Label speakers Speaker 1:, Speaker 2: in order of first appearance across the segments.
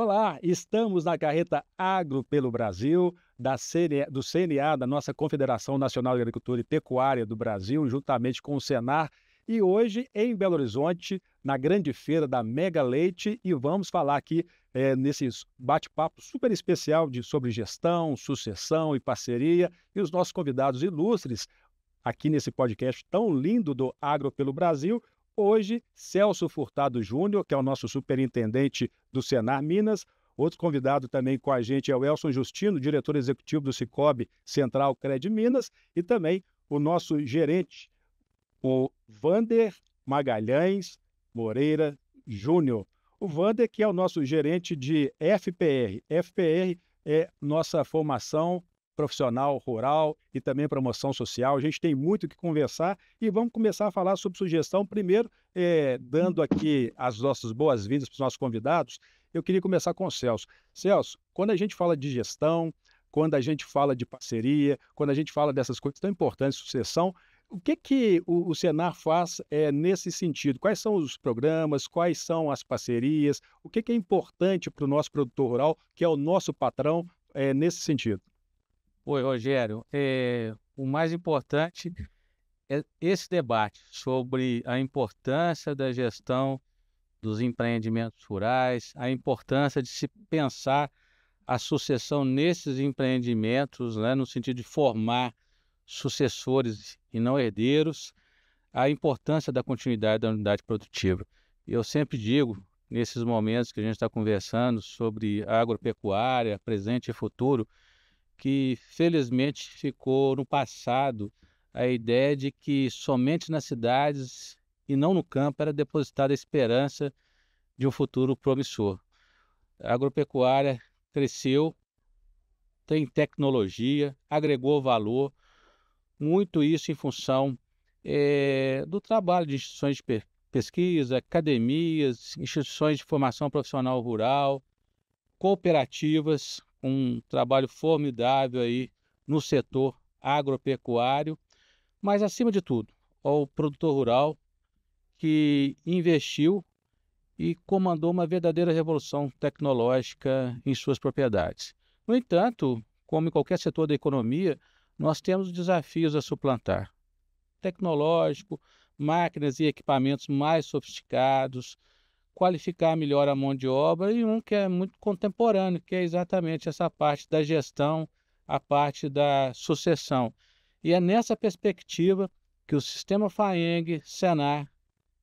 Speaker 1: Olá, estamos na carreta Agro pelo Brasil, da CNA, do CNA, da nossa Confederação Nacional de Agricultura e Pecuária do Brasil, juntamente com o Senar. E hoje, em Belo Horizonte, na grande feira da Mega Leite, e vamos falar aqui é, eh, nesse bate-papo super especial de, sobre gestão, sucessão e parceria. E os nossos convidados ilustres aqui nesse podcast tão lindo do Agro pelo Brasil, Hoje, Celso Furtado Júnior, que é o nosso superintendente do Senar Minas. Outro convidado também com a gente é o Elson Justino, diretor executivo do Cicobi Central Cred Minas, e também o nosso gerente, o Vander Magalhães Moreira Júnior. O Vander, que é o nosso gerente de FPR. FPR é nossa formação profissional, rural e também promoção social. A gente tem muito o que conversar e vamos começar a falar sobre sugestão. Primeiro, é, dando aqui as nossas boas-vindas para os nossos convidados, eu queria começar com o Celso. Celso, quando a gente fala de gestão, quando a gente fala de parceria, quando a gente fala dessas coisas tão importantes, sucessão, o que, que o, o Senar faz é, nesse sentido? Quais são os programas? Quais são as parcerias? O que, que é importante para o nosso produtor rural, que é o nosso patrão, é, nesse sentido?
Speaker 2: Oi, Rogério. É, eh, o mais importante é esse debate sobre a importância da gestão dos empreendimentos rurais, a importância de se pensar a sucessão nesses empreendimentos, né, no sentido de formar sucessores e não herdeiros, a importância da continuidade da unidade produtiva. Eu sempre digo, nesses momentos que a gente está conversando sobre agropecuária, presente e futuro, que felizmente ficou no passado a ideia de que somente nas cidades e não no campo era depositada a esperança de um futuro promissor. A agropecuária cresceu, tem tecnologia, agregou valor, muito isso em função é, do trabalho de instituições de pesquisa, academias, instituições de formação profissional rural, cooperativas, um trabalho formidável aí no setor agropecuário, mas acima de tudo, ao produtor rural que investiu e comandou uma verdadeira revolução tecnológica em suas propriedades. No entanto, como em qualquer setor da economia, nós temos desafios a suplantar. Tecnológico, máquinas e equipamentos mais sofisticados, qualificar melhor a mão de obra, e um que é muito contemporâneo, que é exatamente essa parte da gestão, a parte da sucessão. E é nessa perspectiva que o sistema FAENG, Senar,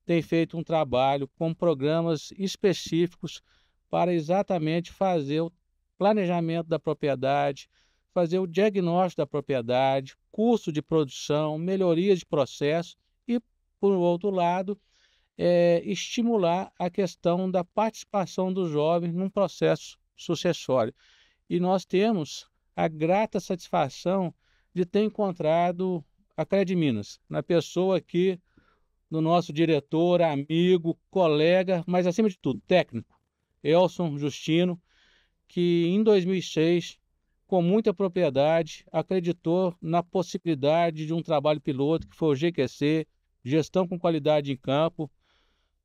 Speaker 2: tem feito um trabalho com programas específicos para exatamente fazer o planejamento da propriedade, fazer o diagnóstico da propriedade, custo de produção, melhorias de processo e, por outro lado, é, estimular a questão da participação dos jovens num processo sucessório. E nós temos a grata satisfação de ter encontrado a Cred Minas, na pessoa aqui do nosso diretor, amigo, colega, mas acima de tudo, técnico, Elson Justino, que em 2006, com muita propriedade, acreditou na possibilidade de um trabalho piloto que foi o GQC, Gestão com Qualidade em Campo,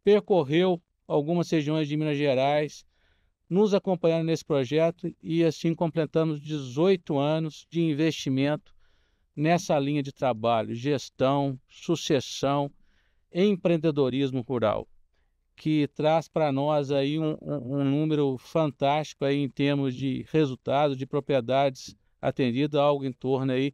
Speaker 2: percorreu algumas regiões de Minas Gerais, nos acompanhando nesse projeto e assim completamos 18 anos de investimento nessa linha de trabalho, gestão, sucessão, empreendedorismo rural, que traz para nós aí um, um, número fantástico aí em termos de resultados de propriedades atendidas, algo em torno aí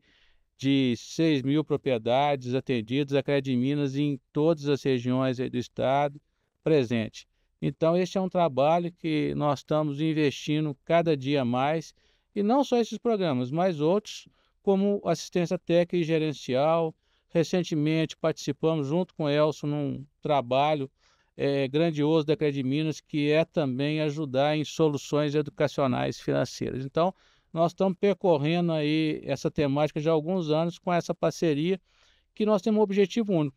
Speaker 2: de 6 mil propriedades atendidas, a Cred Minas em todas as regiões do estado presente. Então, este é um trabalho que nós estamos investindo cada dia mais, e não só esses programas, mas outros, como assistência técnica e gerencial. Recentemente, participamos junto com o Elson num trabalho é, grandioso da Cred Minas, que é também ajudar em soluções educacionais financeiras. Então, nós estamos percorrendo aí essa temática já há alguns anos com essa parceria, que nós temos um objetivo único,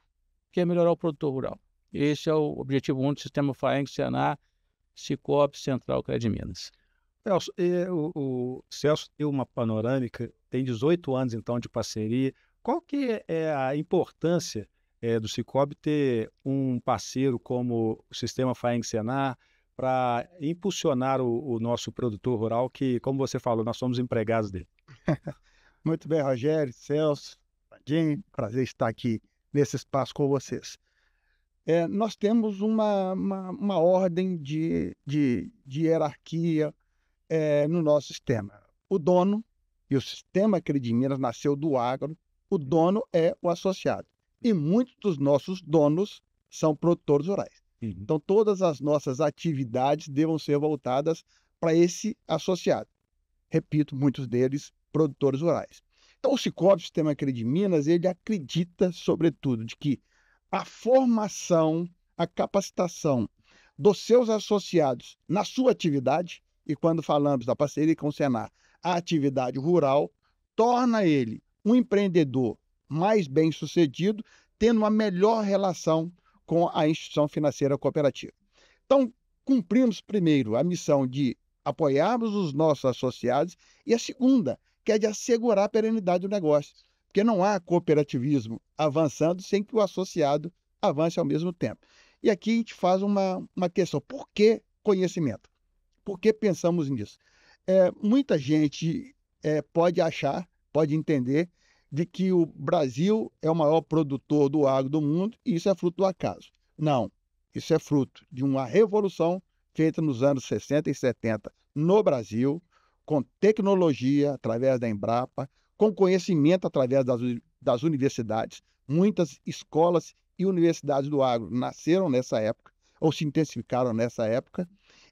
Speaker 2: que é melhorar o produtor rural. Esse é o objetivo único do Sistema FAENG, Senar, Sicop Central de Minas.
Speaker 1: Celso, o, o Celso tem uma panorâmica, tem 18 anos então de parceria. Qual que é a importância é, do Cicobi ter um parceiro como o Sistema FAENG Senar, para impulsionar o, o, nosso produtor rural, que, como você falou, nós somos empregados dele.
Speaker 3: Muito bem, Rogério, Celso, Jim, prazer estar aqui nesse espaço com vocês. É, nós temos uma, uma, uma, ordem de, de, de hierarquia é, no nosso sistema. O dono, e o sistema Credit Minas nasceu do agro, o dono é o associado. E muitos dos nossos donos são produtores rurais. Uhum. Então, todas as nossas atividades devam ser voltadas para esse associado. Repito, muitos deles produtores rurais. Então, o Cicobi, Sistema de Minas, ele acredita, sobretudo, de que a formação, a capacitação dos seus associados na sua atividade, e quando falamos da parceria com o Senar, a atividade rural, torna ele um empreendedor mais bem sucedido, tendo uma melhor relação com a instituição financeira cooperativa. Então, cumprimos primeiro a missão de apoiarmos os nossos associados e a segunda, que é de assegurar a perenidade do negócio, porque não há cooperativismo avançando sem que o associado avance ao mesmo tempo. E aqui a gente faz uma, uma questão: por que conhecimento? Por que pensamos nisso? É, muita gente é, pode achar, pode entender de que o Brasil é o maior produtor do agro do mundo e isso é fruto do acaso. Não, isso é fruto de uma revolução feita nos anos 60 e 70 no Brasil, com tecnologia através da Embrapa, com conhecimento através das, das universidades. Muitas escolas e universidades do agro nasceram nessa época ou se intensificaram nessa época.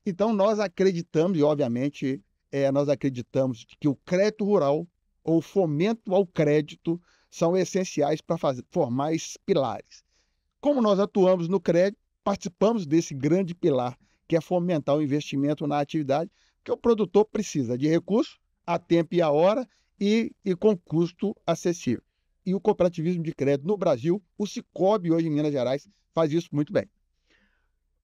Speaker 3: Então nós acreditamos, e obviamente é, nós acreditamos que o crédito rural ou fomento ao crédito são essenciais para formar esses pilares. Como nós atuamos no crédito, participamos desse grande pilar, que é fomentar o investimento na atividade, que o produtor precisa de recurso a tempo e a hora e, e com custo acessível. E o cooperativismo de crédito no Brasil, o Cicobi hoje em Minas Gerais, faz isso muito bem.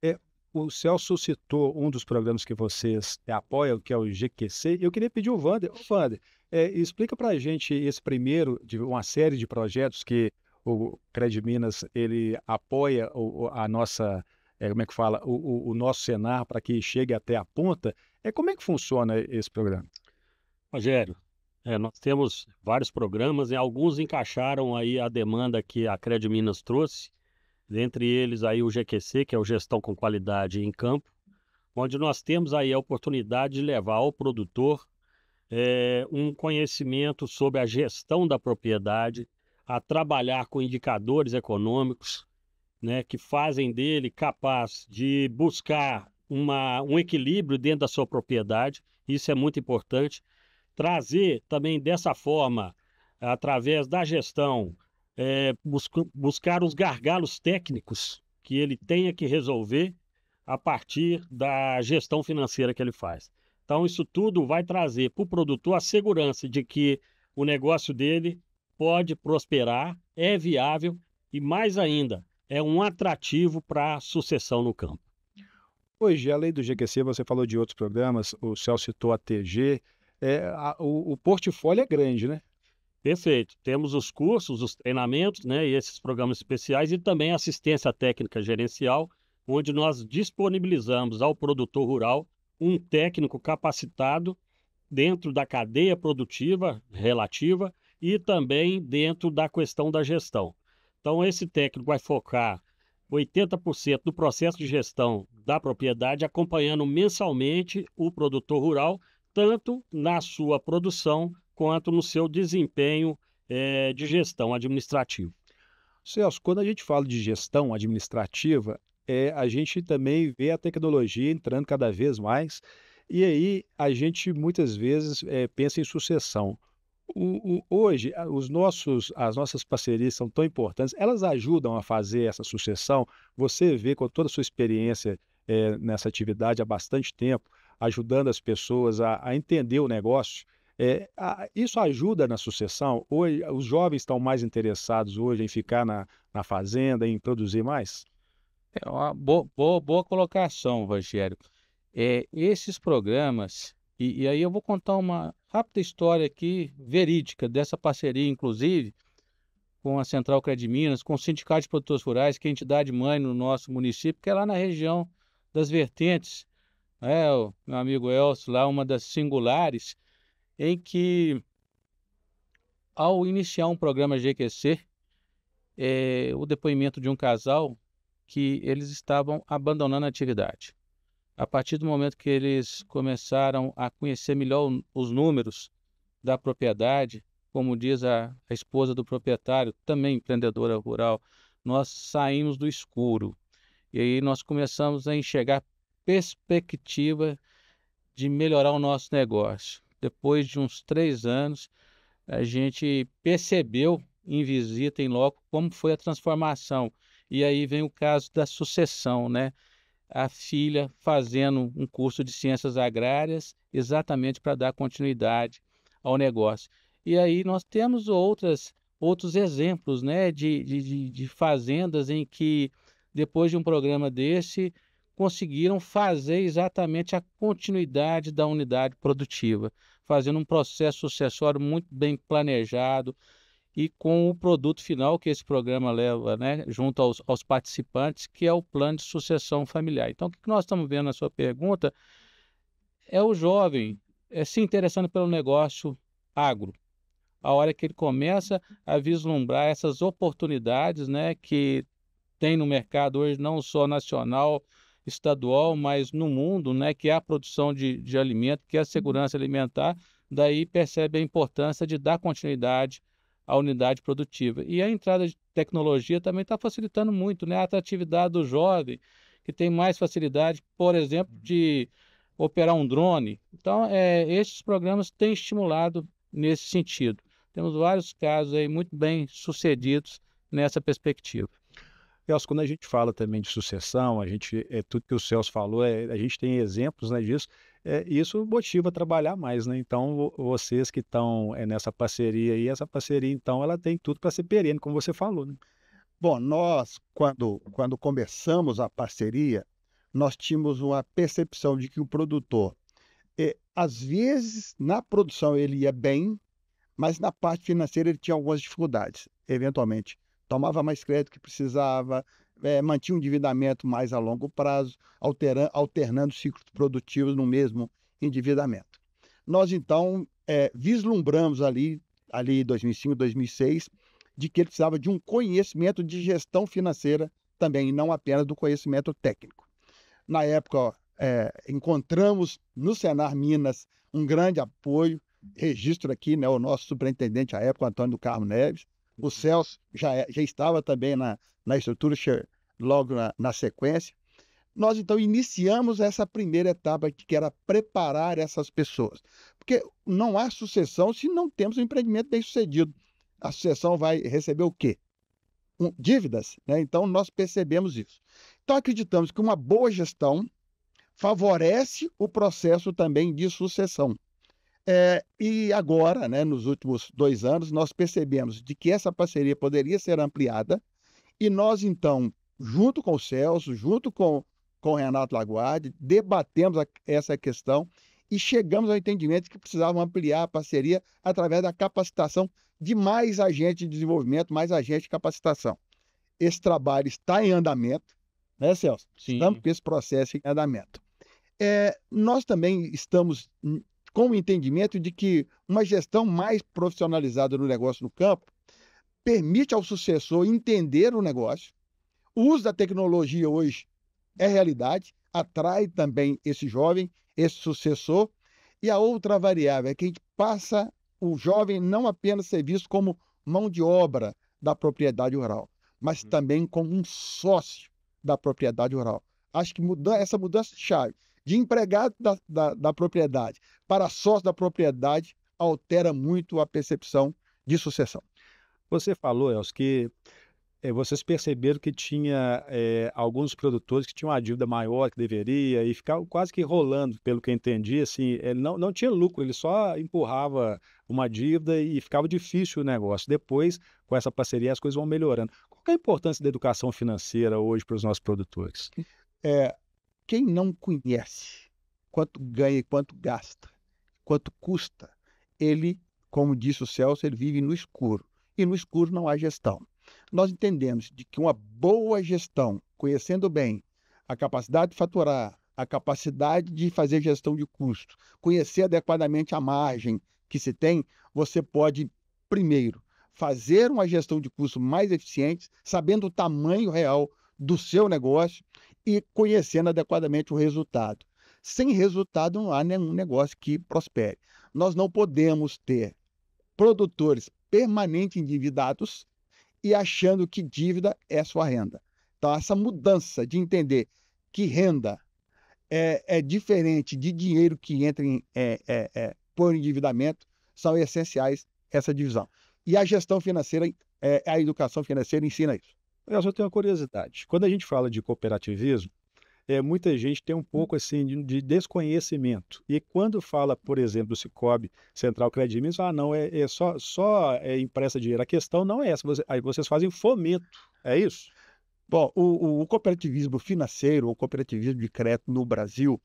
Speaker 1: É, o Celso citou um dos programas que vocês apoiam, que é o GQC. Eu queria pedir o Wander. Ô, Vander, é, explica para a gente esse primeiro de uma série de projetos que o Cred Minas ele apoia o, a nossa, é, como é que fala, o, o nosso cenário para que chegue até a ponta. É
Speaker 4: como é que funciona esse programa? Rogério, é, nós temos vários programas e alguns encaixaram aí a demanda que a Cred Minas trouxe, dentre eles aí o GQC, que é o Gestão com Qualidade em Campo, onde nós temos aí a oportunidade de levar ao produtor é, um conhecimento sobre a gestão da propriedade, a trabalhar com indicadores econômicos né, que fazem dele capaz de buscar uma, um equilíbrio dentro da sua propriedade, isso é muito importante. Trazer também dessa forma, através da gestão, é, eh, bus buscar os gargalos técnicos que ele tenha que resolver a partir da gestão financeira que ele faz. Então, isso tudo vai trazer para o produtor a segurança de que o negócio dele pode prosperar, é viável e, mais ainda, é um atrativo para a sucessão no campo.
Speaker 1: Hoje, além do GQC, você falou de outros programas, o Céu citou a TG. É, a, o, o, portfólio é grande, né?
Speaker 4: Perfeito. Temos os cursos, os treinamentos, né, e esses programas especiais e também assistência técnica gerencial, onde nós disponibilizamos ao produtor rural um técnico capacitado dentro da cadeia produtiva relativa e também dentro da questão da gestão. Então, esse técnico vai focar 80% do processo de gestão da propriedade, acompanhando mensalmente o produtor rural, tanto na sua produção quanto no seu desempenho é, de gestão administrativa. Celso, quando a gente fala de gestão
Speaker 1: administrativa, é, a gente também vê a tecnologia entrando cada vez mais. E aí a gente muitas vezes é, pensa em sucessão. O, o, hoje, os nossos, as nossas parcerias são tão importantes, elas ajudam a fazer essa sucessão. Você vê com toda a sua experiência é, nessa atividade há bastante tempo, ajudando as pessoas a, a entender o negócio. É, a, isso ajuda na sucessão? Hoje, os jovens estão mais interessados hoje em ficar na, na fazenda, em produzir mais?
Speaker 2: É uma boa, boa, boa colocação, Rogério. É, esses programas, e, e aí eu vou contar uma rápida história aqui, verídica, dessa parceria, inclusive, com a Central Crédito Minas, com o Sindicato de Produtores Rurais, que é a entidade mãe no nosso município, que é lá na região das vertentes. É, o meu amigo Elcio, lá uma das singulares, em que, ao iniciar um programa GQC, é, o depoimento de um casal que eles estavam abandonando a atividade. A partir do momento que eles começaram a conhecer melhor os números da propriedade, como diz a, a esposa do proprietário, também empreendedora rural, nós saímos do escuro e aí nós começamos a enxergar perspectiva de melhorar o nosso negócio. Depois de uns três anos, a gente percebeu em visita em loco como foi a transformação e aí vem o caso da sucessão, né? A filha fazendo um curso de ciências agrárias exatamente para dar continuidade ao negócio. E aí nós temos outras, outros exemplos né, de, de, de fazendas em que, depois de um programa desse, conseguiram fazer exatamente a continuidade da unidade produtiva, fazendo um processo sucessório muito bem planejado, e com o produto final que esse programa leva né, junto aos, aos participantes, que é o plano de sucessão familiar. Então, o que nós estamos vendo na sua pergunta é o jovem é, se interessando pelo negócio agro. A hora que ele começa a vislumbrar essas oportunidades né, que tem no mercado hoje, não só nacional, estadual, mas no mundo, né, que é a produção de, de alimento, que é a segurança alimentar, daí percebe a importância de dar continuidade a unidade produtiva. E a entrada de tecnologia também está facilitando muito né, a atratividade do jovem, que tem mais facilidade, por exemplo, uhum. de operar um drone. Então, é, esses programas têm estimulado nesse sentido. Temos vários casos aí muito bem sucedidos nessa perspectiva. Celso, quando a gente fala
Speaker 1: também de sucessão, a gente, é, tudo que o Celso falou, é, a gente tem exemplos né, disso, é, isso motiva a trabalhar mais, né? Então, vocês que estão é, nessa parceria aí, essa parceria,
Speaker 3: então, ela tem tudo para ser perene, como você falou, né? Bom, nós, quando, quando começamos a parceria, nós tínhamos uma percepção de que o produtor, é, às vezes, na produção ele ia bem, mas na parte financeira ele tinha algumas dificuldades, eventualmente tomava mais crédito que precisava, é, mantinha um endividamento mais a longo prazo, alterando, alternando ciclos produtivos no mesmo endividamento. Nós, então, é, vislumbramos ali, ali 2005, 2006, de que ele precisava de um conhecimento de gestão financeira também, e não apenas do conhecimento técnico. Na época, é, encontramos no Senar Minas um grande apoio, registro aqui né, o nosso superintendente à época, Antônio do Carmo Neves, o Celso já, é, já estava também na, na estrutura, logo na, na sequência. Nós, então, iniciamos essa primeira etapa, que era preparar essas pessoas. Porque não há sucessão se não temos um empreendimento bem sucedido. A sucessão vai receber o quê? Um, dívidas. Né? Então, nós percebemos isso. Então, acreditamos que uma boa gestão favorece o processo também de sucessão. É, e agora, né, nos últimos dois anos, nós percebemos de que essa parceria poderia ser ampliada e nós, então, junto com o Celso, junto com, com o Renato Laguardi, debatemos a, essa questão e chegamos ao entendimento que precisavam ampliar a parceria através da capacitação de mais agentes de desenvolvimento, mais agentes de capacitação. Esse trabalho está em andamento, né, Celso? Sim. Estamos com esse processo em andamento. É, nós também estamos hum, com o entendimento de que uma gestão mais profissionalizada no negócio no campo permite ao sucessor entender o negócio. O uso da tecnologia hoje é realidade, atrai também esse jovem, esse sucessor. E a outra variável é que a gente passa o jovem não apenas ser visto como mão de obra da propriedade rural, mas uhum. também como um sócio da propriedade rural. Acho que muda, essa mudança de chave de empregado da, da, da propriedade para sócio da propriedade altera muito a percepção de sucessão.
Speaker 1: Você falou, Elcio, que eh, vocês perceberam que tinha é, alguns produtores que tinham uma dívida maior que deveria e ficavam quase que rolando, pelo que eu entendi, assim, ele eh, não, não tinha lucro, ele só empurrava uma dívida e ficava difícil o negócio. Depois, com essa parceria, as coisas vão melhorando. Qual é a importância da educação financeira hoje para os nossos
Speaker 3: produtores? É, quem não conhece quanto ganha e quanto gasta, quanto custa, ele, como disse o Celso, ele vive no escuro. E no escuro não há gestão. Nós entendemos de que uma boa gestão, conhecendo bem a capacidade de faturar, a capacidade de fazer gestão de custo, conhecer adequadamente a margem que se tem, você pode, primeiro, fazer uma gestão de custo mais eficiente, sabendo o tamanho real do seu negócio e conhecendo adequadamente o resultado. Sem resultado, não há nenhum negócio que prospere. Nós não podemos ter produtores permanentes endividados e achando que dívida é sua renda. Então, essa mudança de entender que renda é, é diferente de dinheiro que entra em, é, é, é por endividamento são essenciais essa divisão. E a gestão financeira, é, a educação financeira ensina isso. Eu só tenho uma curiosidade. Quando a gente fala de
Speaker 1: cooperativismo, é, muita gente tem um hum. pouco assim de, de desconhecimento. E quando fala, por exemplo, do Cicobi Central Credimins, ah, não, é, é, só, só é impressa dinheiro. A questão não é essa. Você, aí vocês fazem fomento, é isso? Bom, o, o cooperativismo
Speaker 3: financeiro, o cooperativismo de crédito no Brasil,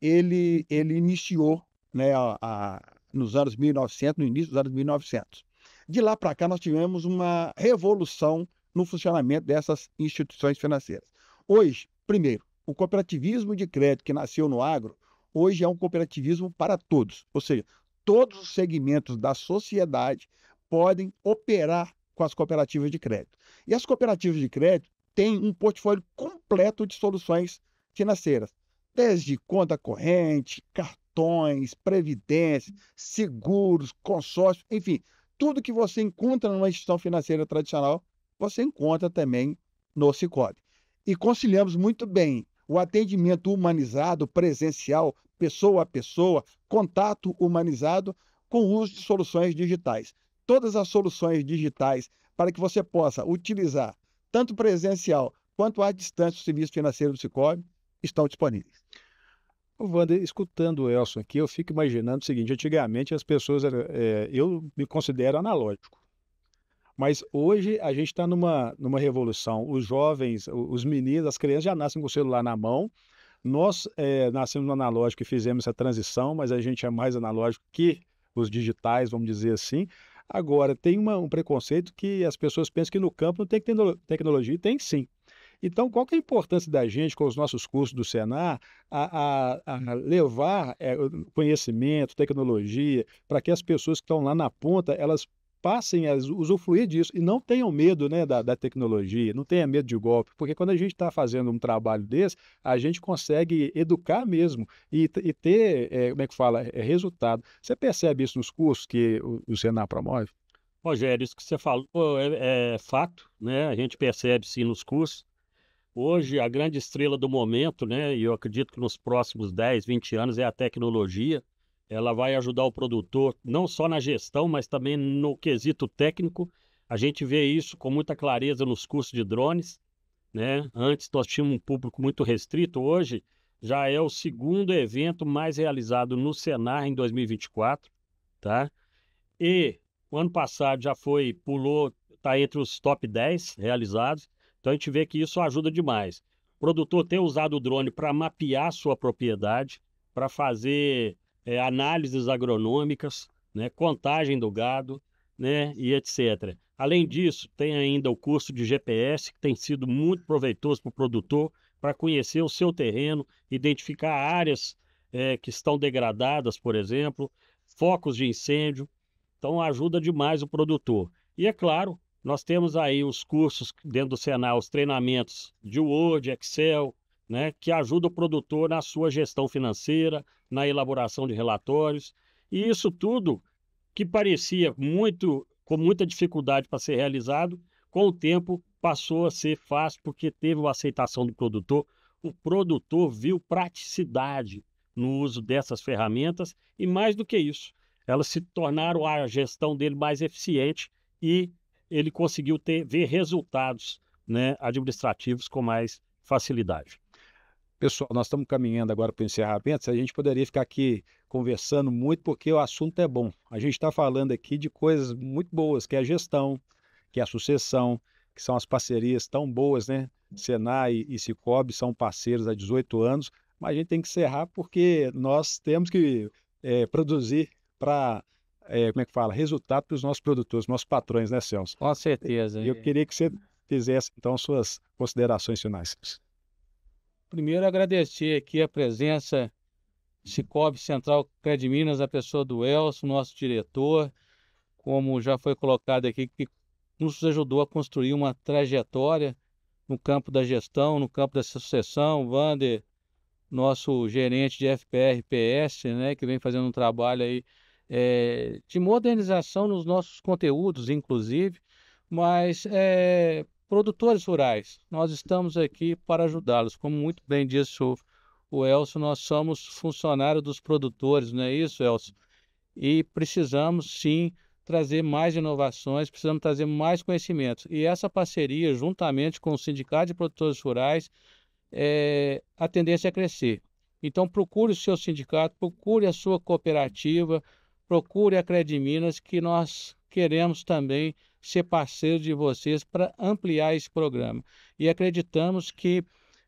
Speaker 3: ele, ele iniciou né, a, a, nos anos 1900, no início dos anos 1900. De lá para cá, nós tivemos uma revolução no funcionamento dessas instituições financeiras. Hoje, primeiro, o cooperativismo de crédito que nasceu no agro, hoje é um cooperativismo para todos, ou seja, todos os segmentos da sociedade podem operar com as cooperativas de crédito. E as cooperativas de crédito têm um portfólio completo de soluções financeiras, desde conta corrente, cartões, previdência, seguros, consórcio, enfim, tudo que você encontra numa instituição financeira tradicional, você encontra também no Cicobi. E conciliamos muito bem o atendimento humanizado, presencial, pessoa a pessoa, contato humanizado com o uso de soluções digitais. Todas as soluções digitais para que você possa utilizar tanto presencial quanto à distância o serviço financeiro do Cicobi estão disponíveis. Wander, escutando o Elson
Speaker 1: aqui, eu fico imaginando o seguinte: antigamente as pessoas, é, eu me considero analógico. Mas hoje a gente está numa, numa revolução. Os jovens, os meninos, as crianças já nascem com o celular na mão. Nós é, nascemos no analógico e fizemos essa transição, mas a gente é mais analógico que os digitais, vamos dizer assim. Agora, tem uma, um preconceito que as pessoas pensam que no campo não tem que ter tecnologia, e tem sim. Então, qual que é a importância da gente, com os nossos cursos do Senar, a, a, a levar é, conhecimento, tecnologia, para que as pessoas que estão lá na ponta, elas passem a usufruir disso e não tenham medo né, da, da tecnologia, não tenham medo de golpe, porque quando a gente está fazendo um trabalho desse, a gente consegue educar mesmo e, e ter, é, como é que fala, é, resultado. Você percebe isso nos cursos que o, o Senar promove?
Speaker 4: Rogério, isso que você falou é, é fato, né? A gente percebe sim nos cursos. Hoje, a grande estrela do momento, né, e eu acredito que nos próximos 10, 20 anos, é a tecnologia ela vai ajudar o produtor não só na gestão, mas também no quesito técnico. A gente vê isso com muita clareza nos cursos de drones. Né? Antes nós tínhamos um público muito restrito, hoje já é o segundo evento mais realizado no Senar em 2024, tá? E o ano passado já foi, pulou, está entre os top 10 realizados. Então a gente vê que isso ajuda demais. O produtor ter usado o drone para mapear sua propriedade, para fazer é, análises agronômicas, né, contagem do gado né, e etc. Além disso, tem ainda o curso de GPS, que tem sido muito proveitoso para o produtor para conhecer o seu terreno, identificar áreas é, que estão degradadas, por exemplo, focos de incêndio. Então, ajuda demais o produtor. E é claro, nós temos aí os cursos dentro do Senai, os treinamentos de Word, Excel, né, que ajuda o produtor na sua gestão financeira, na elaboração de relatórios. E isso tudo que parecia muito com muita dificuldade para ser realizado, com o tempo passou a ser fácil porque teve uma aceitação do produtor. O produtor viu praticidade no uso dessas ferramentas e mais do que isso, elas se tornaram a gestão dele mais eficiente e ele conseguiu ter, ver resultados né, administrativos com mais facilidade. Pessoal, nós estamos caminhando agora para o encerramento. A gente poderia ficar aqui
Speaker 1: conversando muito, porque o assunto é bom. A gente está falando aqui de coisas muito boas, que é a gestão, que é a sucessão, que são as parcerias tão boas, né? Senai e Cicobi são parceiros há 18 anos, mas a gente tem que encerrar porque nós temos que é, produzir para é, como é que fala, resultado para os nossos produtores, nossos patrões, né, Celso? Com certeza. E eu é. queria que você fizesse, então, suas considerações finais.
Speaker 2: Primeiro, agradecer aqui a presença Cicobi Central Cred Minas, a pessoa do Elson, nosso diretor, como já foi colocado aqui, que nos ajudou a construir uma trajetória no campo da gestão, no campo da sucessão. Vander, nosso gerente de FPRPS, né, que vem fazendo um trabalho aí é, de modernização nos nossos conteúdos, inclusive, mas é, Produtores rurais, nós estamos aqui para ajudá-los. Como muito bem disse o, o Elcio, nós somos funcionários dos produtores, não é isso, Elcio? E precisamos sim trazer mais inovações, precisamos trazer mais conhecimentos. E essa parceria, juntamente com o Sindicato de Produtores Rurais, é, a tendência é crescer. Então, procure o seu sindicato, procure a sua cooperativa, procure a Crediminas, que nós queremos também ser parceiro de vocês para ampliar esse programa. E acreditamos que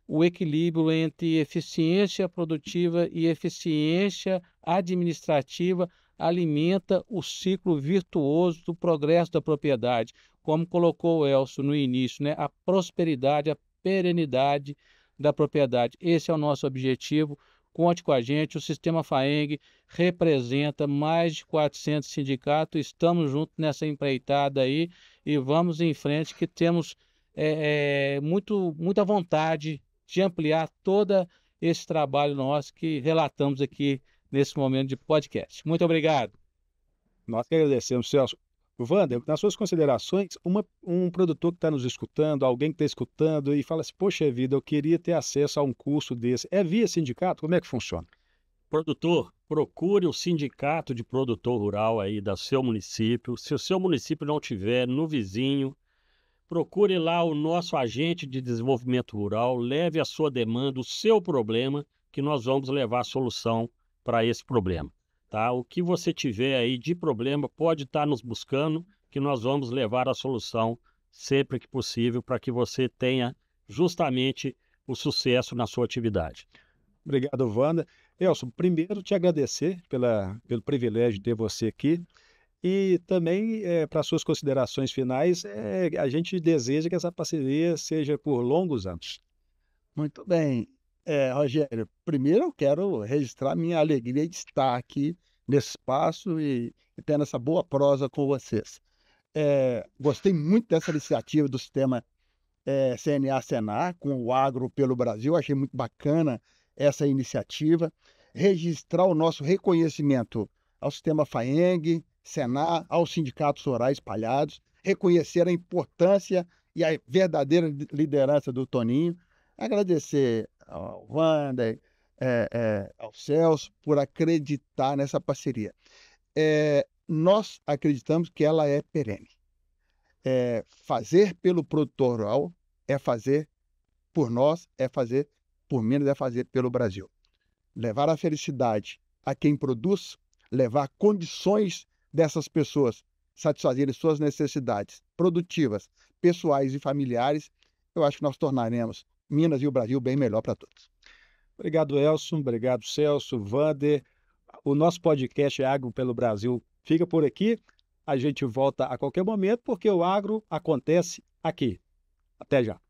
Speaker 2: o equilíbrio entre eficiência produtiva e eficiência administrativa alimenta o ciclo virtuoso do progresso da propriedade, como colocou o Elcio no início, né? a prosperidade, a perenidade da propriedade. Esse é o nosso objetivo. Conte com a gente. O Sistema FAENG representa mais de 400 sindicatos. Estamos juntos nessa empreitada aí e vamos em frente, que temos é, é, muito, muita vontade de ampliar todo esse trabalho nosso que relatamos aqui nesse momento de podcast.
Speaker 1: Muito obrigado. Nós que agradecemos, Celso. Wander, nas suas considerações, uma, um produtor que está nos escutando, alguém que está escutando e fala assim, poxa vida, eu
Speaker 4: queria ter acesso a um curso desse, é via sindicato? Como é que funciona? Produtor, procure o sindicato de produtor rural aí do seu município. Se o seu município não tiver, no vizinho, procure lá o nosso agente de desenvolvimento rural, leve a sua demanda, o seu problema, que nós vamos levar a solução para esse problema. Tá? O que você tiver aí de problema pode estar tá nos buscando, que nós vamos levar a solução sempre que possível para que você tenha justamente o sucesso na sua atividade.
Speaker 1: Obrigado, Wanda. Elson, primeiro te agradecer pela, pelo privilégio de ter você aqui. E também, é, para suas considerações finais, é, a gente deseja que essa parceria seja por longos anos.
Speaker 3: Muito bem. É, Rogério, primeiro eu quero registrar minha alegria de estar aqui nesse espaço e, e tendo essa boa prosa com vocês. É, gostei muito dessa iniciativa do sistema é, CNA-Senar com o Agro pelo Brasil, achei muito bacana essa iniciativa. Registrar o nosso reconhecimento ao sistema FAENG, Senar, aos sindicatos rurais espalhados, reconhecer a importância e a verdadeira liderança do Toninho. Agradecer ao Wander, eh, é, eh, é, ao Celso, por acreditar nessa parceria. É, nós acreditamos que ela é perene. É, fazer pelo produtor rural é fazer por nós, é fazer por menos é fazer pelo Brasil. Levar a felicidade a quem produz, levar condições dessas pessoas satisfazerem suas necessidades produtivas, pessoais e familiares, eu acho que nós tornaremos Minas e o Brasil bem melhor para todos. Obrigado, Elson. Obrigado, Celso, Vander. O
Speaker 1: nosso podcast Agro pelo Brasil fica por aqui. A gente volta a qualquer momento, porque o agro acontece aqui. Até já.